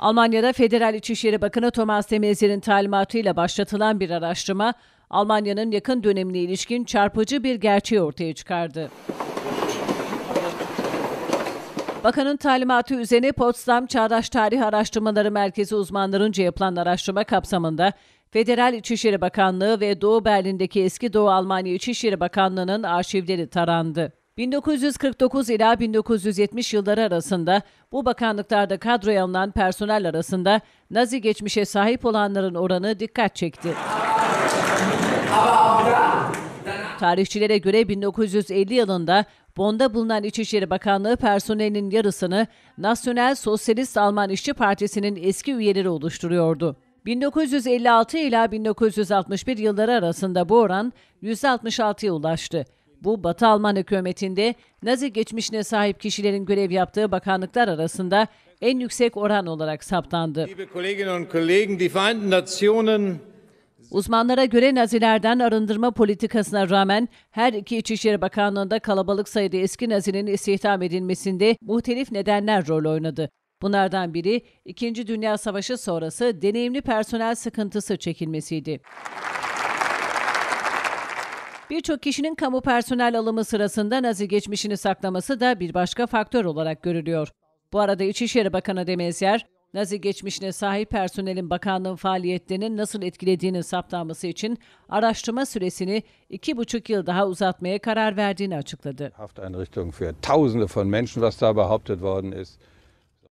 Almanya'da Federal İçişleri Bakanı Thomas de talimatıyla başlatılan bir araştırma, Almanya'nın yakın dönemine ilişkin çarpıcı bir gerçeği ortaya çıkardı. Bakanın talimatı üzerine Potsdam Çağdaş Tarih Araştırmaları Merkezi uzmanlarınca yapılan araştırma kapsamında Federal İçişleri Bakanlığı ve Doğu Berlin'deki eski Doğu Almanya İçişleri Bakanlığı'nın arşivleri tarandı. 1949 ila 1970 yılları arasında bu bakanlıklarda kadroya alınan personel arasında Nazi geçmişe sahip olanların oranı dikkat çekti. Tarihçilere göre 1950 yılında Bonda bulunan İçişleri Bakanlığı personelinin yarısını Nasyonel Sosyalist Alman İşçi Partisi'nin eski üyeleri oluşturuyordu. 1956 ila 1961 yılları arasında bu oran %66'ya ulaştı. Bu Batı Alman hükümetinde Nazi geçmişine sahip kişilerin görev yaptığı bakanlıklar arasında en yüksek oran olarak saptandı. Uzmanlara göre Nazilerden arındırma politikasına rağmen her iki İçişleri Bakanlığı'nda kalabalık sayıda eski Nazi'nin istihdam edilmesinde muhtelif nedenler rol oynadı. Bunlardan biri 2. Dünya Savaşı sonrası deneyimli personel sıkıntısı çekilmesiydi. Birçok kişinin kamu personel alımı sırasında nazi geçmişini saklaması da bir başka faktör olarak görülüyor. Bu arada İçişleri Bakanı Demezyer, Nazi geçmişine sahip personelin bakanlığın faaliyetlerinin nasıl etkilediğini saptanması için araştırma süresini iki buçuk yıl daha uzatmaya karar verdiğini açıkladı.